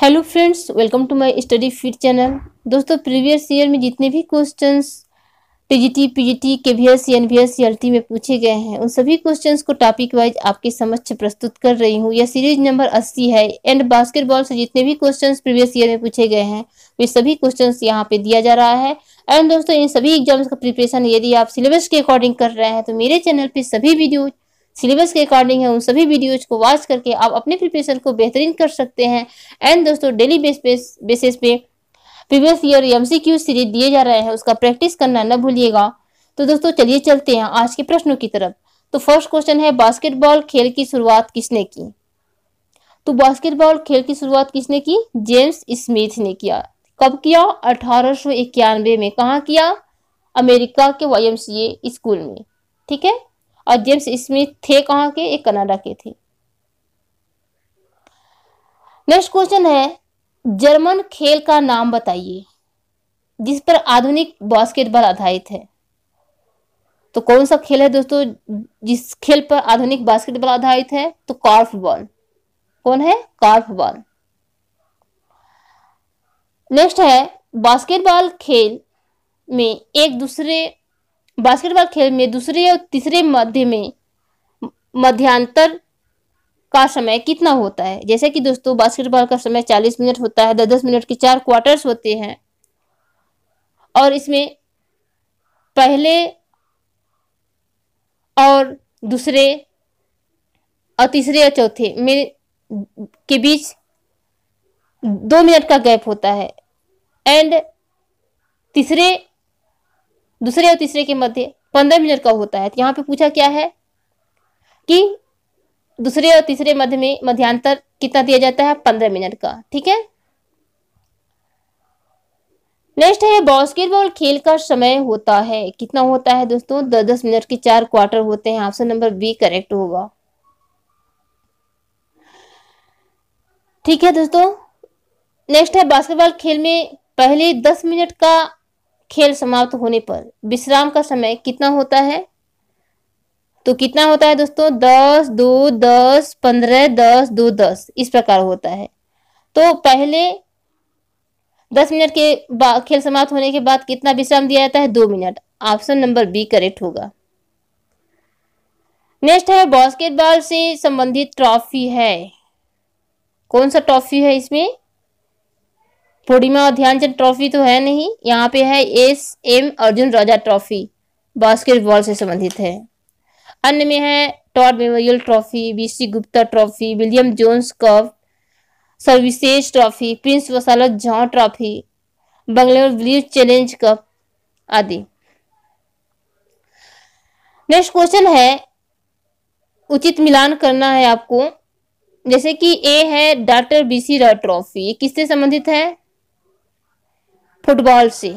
hello friends welcome to my study feed channel दोस्तों previous year में जितने भी questions TGT PGT KVS NVS CLT में पूछे गए हैं उन सभी क्वेश्चंस को टॉपिक वाइज आपके समक्ष प्रस्तुत कर रही हूँ यह सीरीज नंबर 80 है एंड बास्केटबॉल से जितने भी क्वेश्चन प्रीवियस ईयर में पूछे गए हैं वे सभी क्वेश्चन यहाँ पे दिया जा रहा है एंड दोस्तों इन सभी एग्जाम्स का प्रिपरेशन यदि आप सिलेबस के अकॉर्डिंग कर रहे हैं तो मेरे चैनल पर सभी वीडियो सिलेबस के अकॉर्डिंग है उन सभी वीडियोज को वॉच करके आप अपने प्रिपरेशन को बेहतरीन कर सकते हैं एंड दोस्तों डेली बेसिस पे previous year M C Q series दिए जा रहे हैं उसका प्रैक्टिस करना न भूलिएगा तो दोस्तों चलिए चलते हैं आज के प्रश्नों की तरफ तो फर्स्ट क्वेश्चन है बास्केटबॉल खेल की शुरुआत किसने की तो बास्केटबॉल खेल की शुरुआत किसने की जेम्स स्मिथ ने किया कब किया अठारह में कहा किया अमेरिका के वाई स्कूल में ठीक है और जेम्स स्मिथ थे कहाँ के एक कनाडा के थे नेक्स्ट क्वेश्चन है जर्मन खेल का नाम बताइए जिस पर आधुनिक बास्केटबॉल आधारित है तो कौन सा खेल है दोस्तों जिस खेल पर आधुनिक बास्केटबॉल आधारित है तो कार्फ बॉल कौन है कार्फ बॉल नेक्स्ट है बास्केटबॉल खेल में एक दूसरे बास्केटबॉल खेल में दूसरे और तीसरे मध्य में मध्यांतर का समय कितना होता है जैसे कि दोस्तों बास्केटबॉल का समय चालीस मिनट होता है दस दस मिनट के चार क्वार्टर्स होते हैं और इसमें पहले और दूसरे और तीसरे और चौथे में के बीच दो मिनट का गैप होता है एंड तीसरे दूसरे और तीसरे के मध्य पंद्रह मिनट का होता है तो यहाँ पे पूछा क्या है कि दूसरे और तीसरे मध्य में मध्यांतर कितना दिया जाता है पंद्रह मिनट का ठीक है नेक्स्ट है बास्केटबॉल खेल का समय होता है कितना होता है दोस्तों दस दस मिनट के चार क्वार्टर होते हैं ऑप्शन नंबर बी करेक्ट होगा ठीक है दोस्तों नेक्स्ट है बास्केटबॉल खेल में पहले दस मिनट का खेल समाप्त होने पर विश्राम का समय कितना होता है तो कितना होता है दोस्तों दस दो दस पंद्रह दस दो दस इस प्रकार होता है तो पहले दस मिनट के बाद खेल समाप्त होने के बाद कितना विश्राम दिया जाता है दो minute option number B correct होगा नेक्स्ट है बास्केटबॉल से संबंधित ट्रॉफी है कौन सा ट्रॉफी है इसमें पूर्णिमा और ध्यानचंद ट्रॉफी तो है नहीं यहाँ पे है एस एम अर्जुन राजा ट्रॉफी बास्केटबॉल से संबंधित है अन्य में है Tod memorial trophy BC Gupta trophy William Jones cup सर्विशेष trophy Prince वसालत Jha trophy Bangalore blue challenge cup आदि नेक्स्ट क्वेश्चन है उचित मिलान करना है आपको जैसे कि ए है डॉक्टर बीसी राय ट्रॉफी ये किससे संबंधित है फुटबॉल से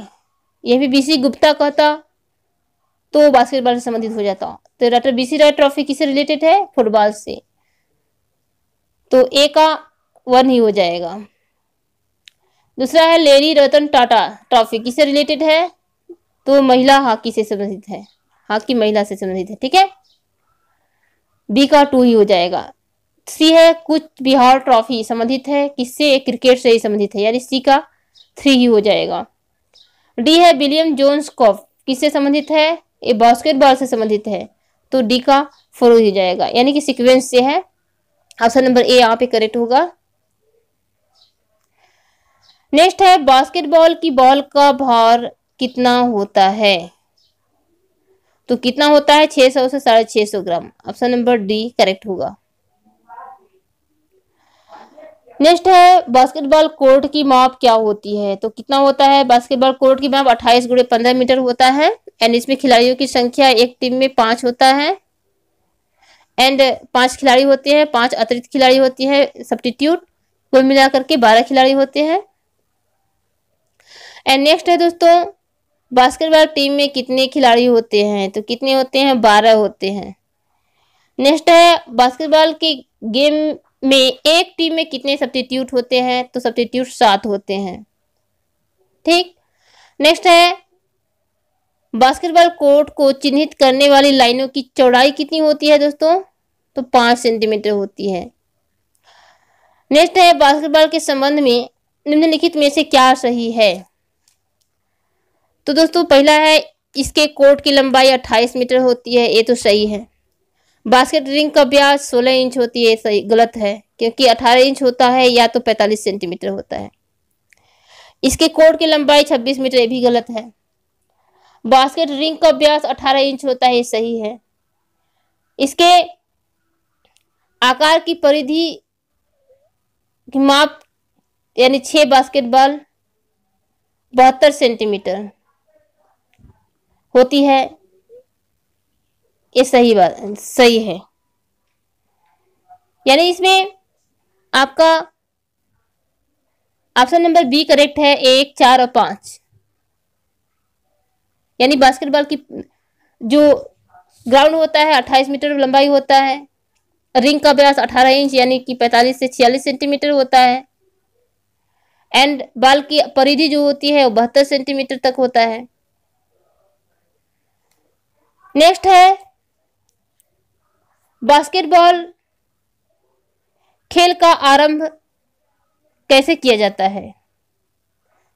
यह भी बीसी गुप्ता कहता तो बास्केटबॉल से संबंधित हो जाता तो डॉक्टर बीसी राय ट्रॉफी किससे रिलेटेड है फुटबॉल से तो ए का वन ही हो जाएगा दूसरा है लेडी रतन टाटा ट्रॉफी किससे रिलेटेड है तो महिला हॉकी से संबंधित है हॉकी महिला से संबंधित है ठीक है बी का टू ही हो जाएगा सी है कुछ बिहार ट्रॉफी संबंधित है किससे क्रिकेट से ही संबंधित है यानी सी का थ्री ही हो जाएगा डी है विलियम जोन्स कॉफ किससे संबंधित है ये बास्केटबॉल से संबंधित है तो डी का फोर हो जाएगा यानी कि सिक्वेंस से है ऑप्शन नंबर ए यहाँ पे करेक्ट होगा नेक्स्ट है बास्केटबॉल की बॉल का भार कितना होता है तो कितना होता है 600 से साढ़े छह सौ gram option number D correct होगा नेक्स्ट है बास्केटबॉल कोर्ट की माप क्या होती है तो कितना होता है बास्केटबॉल कोर्ट की माप 28 गुड़े पंद्रह मीटर होता है एंड इसमें खिलाड़ियों की संख्या एक टीम में पांच होता है एंड पांच खिलाड़ी होते हैं पांच अतिरिक्त खिलाड़ी होती है सब्टीट्यूट कुल मिलाकर के बारह खिलाड़ी होते हैं एंड नेक्स्ट है दोस्तों बास्केटबॉल टीम में कितने खिलाड़ी होते हैं तो कितने होते हैं बारह होते हैं नेक्स्ट है बास्केटबॉल की गेम में एक टीम में कितने सब्सटीट्यूट होते हैं तो सब्सटीट्यूट सात होते हैं ठीक नेक्स्ट है बास्केटबॉल कोर्ट को चिन्हित करने वाली लाइनों की चौड़ाई कितनी होती है दोस्तों तो पांच सेंटीमीटर होती है नेक्स्ट है बास्केटबॉल के संबंध में निम्नलिखित में से क्या सही है तो दोस्तों पहला है इसके कोर्ट की लंबाई 28 मीटर होती है ये तो सही है बास्केट रिंग का ब्याज 16 इंच होती है सही गलत है क्योंकि 18 इंच होता है या तो 45 सेंटीमीटर होता है इसके कोड की लंबाई 26 मीटर भी गलत है बास्केट रिंग का ब्यास 18 इंच होता है सही है इसके आकार की परिधि की माप यानी बास्केट बास्केटबॉल बहत्तर सेंटीमीटर होती है ये सही बात सही है यानी इसमें आपका ऑप्शन नंबर बी करेक्ट है एक चार और पांच यानी बास्केटबॉल की जो ग्राउंड होता है अट्ठाईस मीटर लंबाई होता है रिंग का व्यास अठारह इंच यानी कि पैंतालीस से छियालीस सेंटीमीटर होता है एंड बाल की परिधि जो होती है वो बहत्तर सेंटीमीटर तक होता है नेक्स्ट है बास्केटबॉल खेल का आरंभ कैसे किया जाता है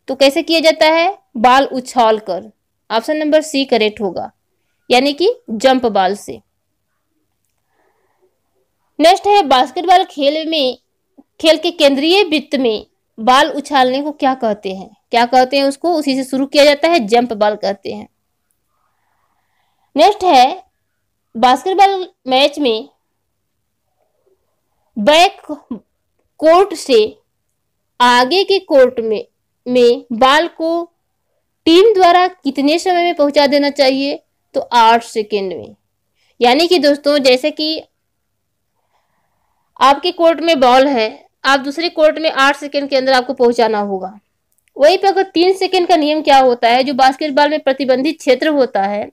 तो कैसे किया जाता है बाल उछाल कर ऑप्शन नंबर सी करेक्ट होगा यानी कि जंप बाल से नेक्स्ट है बास्केटबॉल खेल में खेल के केंद्रीय वित्त में बाल उछालने को क्या कहते हैं क्या कहते हैं उसको उसी से शुरू किया जाता है जंप बाल कहते हैं नेक्स्ट है बास्केटबॉल मैच में बैक कोर्ट से आगे के कोर्ट में में बाल को टीम द्वारा कितने समय में पहुंचा देना चाहिए तो आठ सेकेंड में यानी कि दोस्तों जैसे कि आपके कोर्ट में बॉल है आप दूसरे कोर्ट में आठ सेकेंड के अंदर आपको पहुंचाना होगा वहीं पर अगर तीन सेकेंड का नियम क्या होता है जो बास्केटबॉल में प्रतिबंधित क्षेत्र होता है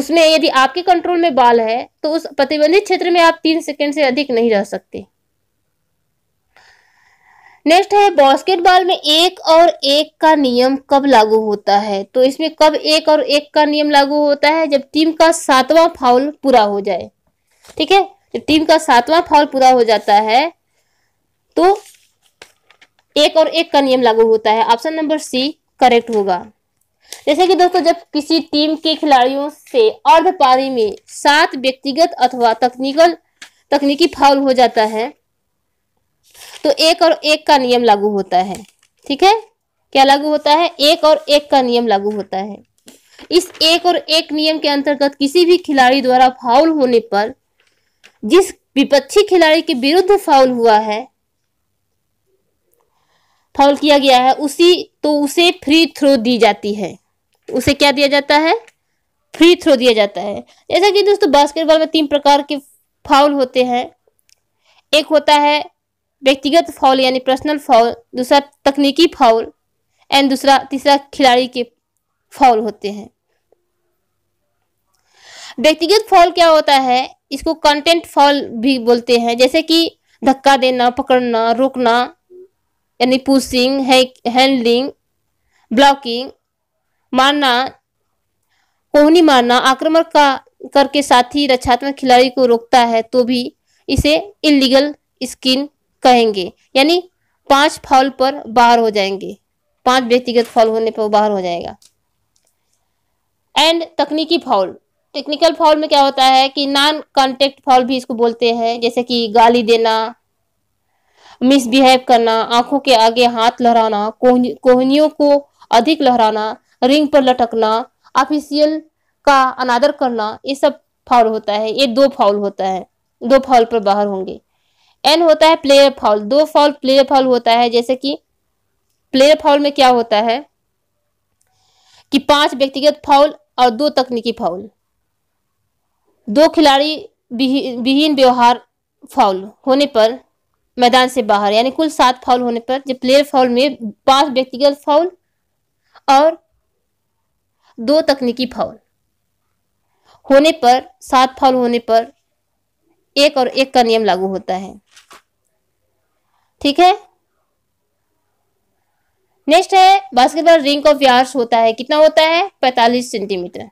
उसमें यदि आपके कंट्रोल में बाल है तो उस प्रतिबंधित क्षेत्र में आप तीन सेकेंड से अधिक नहीं रह सकते नेक्स्ट है बास्केटबॉल में एक और एक का नियम कब लागू होता है तो इसमें कब एक और एक का नियम लागू होता है जब टीम का सातवां फाउल पूरा हो जाए ठीक है जब टीम का सातवां फाउल पूरा हो जाता है तो एक और एक का नियम लागू होता है ऑप्शन नंबर सी करेक्ट होगा जैसे कि दोस्तों जब किसी टीम के खिलाड़ियों से अर्ध पारी में सात व्यक्तिगत अथवा तकनीकल तकनीकी फाउल हो जाता है तो एक और एक का नियम लागू होता है ठीक है क्या लागू होता है एक और एक का नियम लागू होता है इस एक और एक नियम के अंतर्गत किसी भी खिलाड़ी द्वारा फाउल होने पर जिस विपक्षी खिलाड़ी के विरुद्ध फाउल हुआ है फाउल किया गया है उसी तो उसे फ्री थ्रो दी जाती है उसे क्या दिया जाता है फ्री थ्रो दिया जाता है जैसा कि दोस्तों बास्केटबॉल में तीन प्रकार के फाउल होते हैं एक होता है व्यक्तिगत फाउल यानी पर्सनल फाउल दूसरा तकनीकी फाउल एंड दूसरा तीसरा खिलाड़ी के फाउल होते हैं व्यक्तिगत फाउल क्या होता है इसको कंटेंट फाउल भी बोलते हैं जैसे कि धक्का देना पकड़ना रोकना यानी पुशिंग हैंडलिंग ब्लॉकिंग मारना कोहनी मारना आक्रमण का करके साथ ही रक्षात्मक खिलाड़ी को रोकता है तो भी इसे इलीगल स्किन कहेंगे यानी पांच फॉल पर बाहर हो जाएंगे पांच व्यक्तिगत फॉल होने पर बाहर हो जाएगा एंड तकनीकी फॉल टेक्निकल फॉल में क्या होता है कि नॉन कॉन्टेक्ट फॉल भी इसको बोलते हैं जैसे कि गाली देना मिसबिहेव करना आंखों के आगे हाथ लहराना कोहनियों को अधिक लहराना रिंग पर लटकना ऑफिशियल का अनादर करना ये सब फाउल होता है ये दो फाउल होता है दो फाउल पर बाहर होंगे एन होता है प्लेयर फाउल दो फाउल प्लेयर फाउल होता है जैसे कि प्लेयर फाउल में क्या होता है कि पांच व्यक्तिगत फाउल और दो तकनीकी फाउल दो खिलाड़ी विहीन व्यवहार फाउल होने पर मैदान से बाहर यानी कुल सात फाउल होने पर जब प्लेयर फाउल में पांच व्यक्तिगत फाउल और दो तकनीकी फाउल होने पर सात फाउल होने पर एक और एक का नियम लागू होता है ठीक है नेक्स्ट है बास्केटबॉल रिंग ऑफ यार्ड्स होता है कितना होता है 45 सेंटीमीटर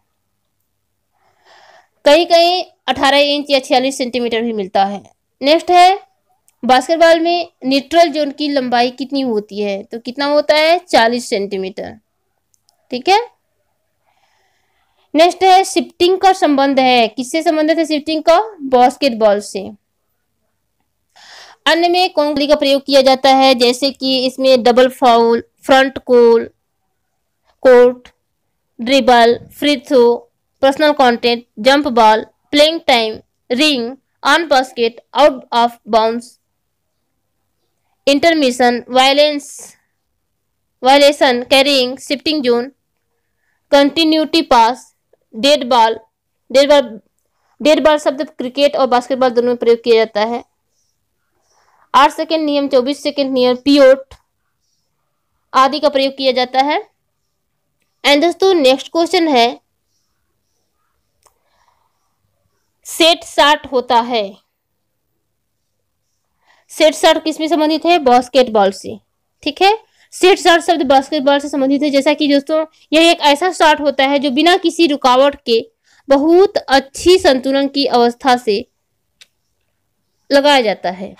कहीं कहीं 18 इंच या छियालीस सेंटीमीटर भी मिलता है नेक्स्ट है बास्केटबॉल में न्यूट्रल जोन की लंबाई कितनी होती है तो कितना होता है चालीस सेंटीमीटर ठीक है नेक्स्ट है शिफ्टिंग का संबंध है किससे संबंधित है शिफ्टिंग का बास्केटबॉल से अन्य में कौन का प्रयोग किया जाता है जैसे कि इसमें double foul front goal court dribble free throw personal content jump ball playing time ring on basket out of bounce intermission, violence, violation, carrying, shifting zone, continuity pass, dead ball dead ball dead ball शब्द cricket और basketball दोनों में प्रयोग किया जाता है आठ second नियम चौबीस सेकेंड नियम पियोट आदि का प्रयोग किया जाता है एंड दोस्तों नेक्स्ट क्वेश्चन है सेट साठ होता है सेट शर्ट किसमें संबंधित है बास्केटबॉल से ठीक है सेट शर्ट शब्द बास्केटबॉल से संबंधित है जैसा कि दोस्तों यह एक ऐसा शर्ट होता है जो बिना किसी रुकावट के बहुत अच्छी संतुलन की अवस्था से लगाया जाता है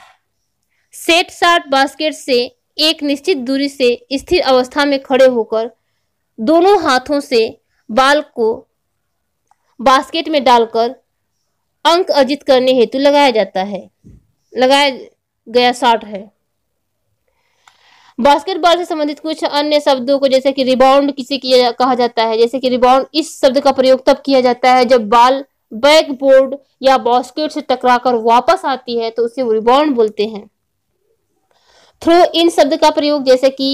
सेट शर्ट बास्केट से एक निश्चित दूरी से स्थिर अवस्था में खड़े होकर दोनों हाथों से बाल को बास्केट में डालकर अंक अर्जित करने हेतु लगाया जाता है लगाया गया शॉट है बास्केटबॉल से संबंधित कुछ अन्य शब्दों को जैसे कि रिबाउंड किसे किया कहा जाता है जैसे कि रिबाउंड इस शब्द का प्रयोग तब किया जाता है जब बाल बैकबोर्ड या बास्केट से टकराकर वापस आती है तो उसे रिबाउंड बोलते हैं थ्रो इन शब्द का प्रयोग जैसे कि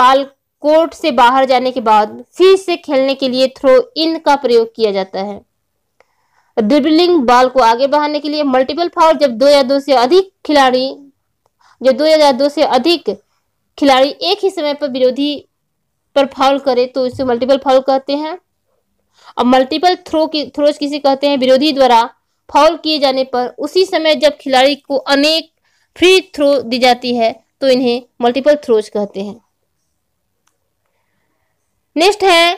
बाल कोर्ट से बाहर जाने के बाद फिर से खेलने के लिए थ्रो इन का प्रयोग किया जाता है ड्रिबलिंग बॉल को आगे बढ़ाने के लिए मल्टीपल फाउल जब दो या दो से अधिक खिलाड़ी जो 2002 से अधिक खिलाड़ी एक ही समय पर विरोधी पर फाउल करे तो इसे मल्टीपल फाउल कहते हैं और मल्टीपल थ्रो की थ्रोज किसे कहते हैं विरोधी द्वारा फाउल किए जाने पर उसी समय जब खिलाड़ी को अनेक फ्री थ्रो दी जाती है तो इन्हें मल्टीपल थ्रोज कहते हैं नेक्स्ट है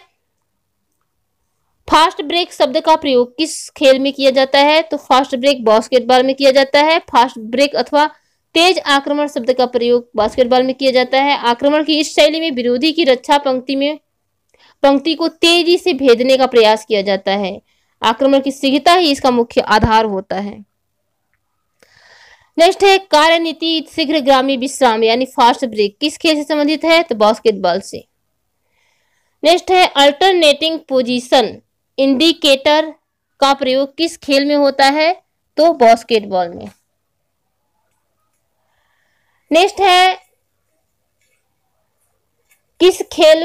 फास्ट ब्रेक शब्द का प्रयोग किस खेल में किया जाता है तो फास्ट ब्रेक बास्केटबॉल में किया जाता है फास्ट ब्रेक अथवा तेज आक्रमण शब्द का प्रयोग बास्केटबॉल में किया जाता है आक्रमण की इस शैली में विरोधी की रक्षा पंक्ति में पंक्ति को तेजी से भेदने का प्रयास किया जाता है आक्रमण की शीघ्रता ही इसका मुख्य आधार होता है नेक्स्ट है कार्यनीति शीघ्र ग्रामीण विश्राम यानी फास्ट ब्रेक किस खेल से संबंधित है तो बास्केटबॉल से नेक्स्ट है अल्टरनेटिंग पोजीशन इंडिकेटर का प्रयोग किस खेल में होता है तो बास्केटबॉल में नेक्स्ट है किस खेल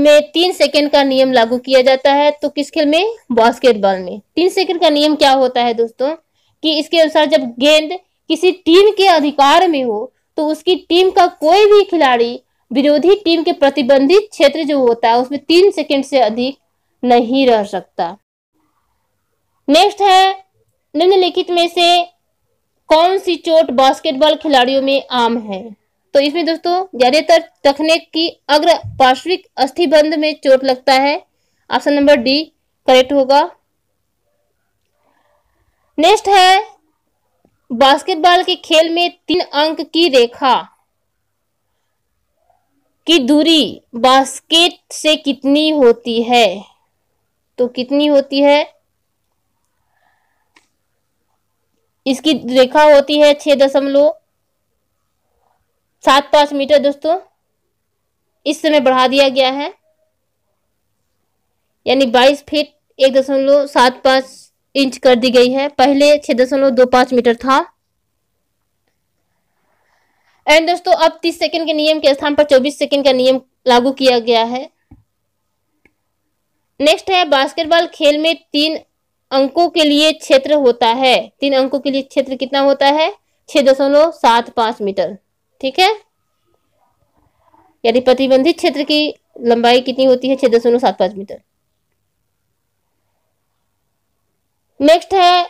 में तीन सेकंड का नियम लागू किया जाता है तो किस खेल में बास्केटबॉल में तीन सेकंड का नियम क्या होता है दोस्तों कि इसके अनुसार जब गेंद किसी टीम के अधिकार में हो तो उसकी टीम का कोई भी खिलाड़ी विरोधी टीम के प्रतिबंधित क्षेत्र जो होता है उसमें तीन सेकंड से अधिक नहीं रह सकता नेक्स्ट है निम्नलिखित में से कौन सी चोट बास्केटबॉल खिलाड़ियों में आम है तो इसमें दोस्तों ज्यादातर टखने की अग्र पार्श्विक अस्थिबंध में चोट लगता है ऑप्शन नंबर डी करेक्ट होगा नेक्स्ट है बास्केटबॉल के खेल में तीन अंक की रेखा की दूरी बास्केट से कितनी होती है तो कितनी होती है इसकी रेखा होती है छह दशमलव सात पांच मीटर दोस्तों इस समय बढ़ा दिया गया है यानी बाईस फीट एक दशमलव सात पांच इंच कर दी गई है पहले छह दशमलव दो पांच मीटर था एंड दोस्तों अब तीस सेकंड के नियम के स्थान पर चौबीस सेकंड का नियम लागू किया गया है नेक्स्ट है बास्केटबॉल खेल में तीन अंकों के लिए क्षेत्र होता है तीन अंकों के लिए क्षेत्र कितना होता है छह दशमलव सात पांच मीटर ठीक है यानी प्रतिबंधित क्षेत्र की लंबाई कितनी होती है छह दशमलव सात पांच मीटर नेक्स्ट है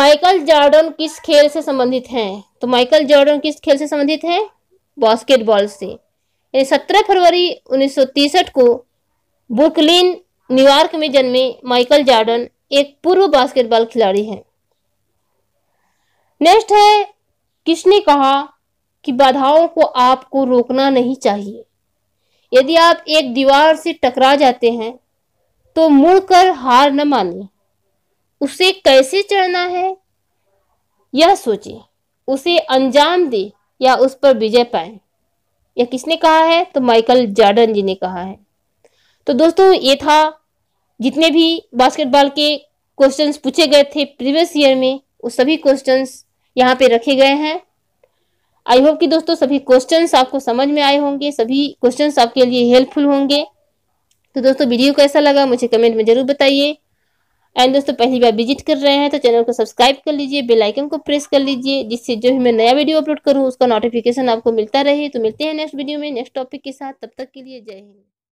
माइकल जॉर्डन किस खेल से संबंधित हैं तो माइकल जॉर्डन किस खेल से संबंधित है बास्केटबॉल से यानी सत्रह फरवरी उन्नीस को ब्रुकलिन न्यूयॉर्क में जन्मे माइकल जॉर्डन एक पूर्व बास्केटबॉल खिलाड़ी हैं नेक्स्ट है किसने कहा कि बाधाओं को आपको रोकना नहीं चाहिए यदि आप एक दीवार से टकरा जाते हैं तो मुड़कर हार न माने उसे कैसे चढ़ना है यह सोचें उसे अंजाम दे या उस पर विजय पाए यह किसने कहा है तो माइकल जार्डन जी ने कहा है तो दोस्तों ये था जितने भी बास्केटबॉल के क्वेश्चंस पूछे गए थे प्रीवियस ईयर में वो सभी क्वेश्चंस यहाँ पे रखे गए हैं आई होप कि दोस्तों सभी क्वेश्चंस आपको समझ में आए होंगे सभी क्वेश्चंस आपके लिए हेल्पफुल होंगे तो दोस्तों वीडियो कैसा लगा मुझे कमेंट में ज़रूर बताइए एंड दोस्तों पहली बार विजिट कर रहे हैं तो चैनल को सब्सक्राइब कर लीजिए बेल आइकन को प्रेस कर लीजिए जिससे जो भी मैं नया वीडियो अपलोड करूँ उसका नोटिफिकेशन आपको मिलता रहे तो मिलते हैं नेक्स्ट वीडियो में नेक्स्ट टॉपिक के साथ तब तक के लिए जय हिंद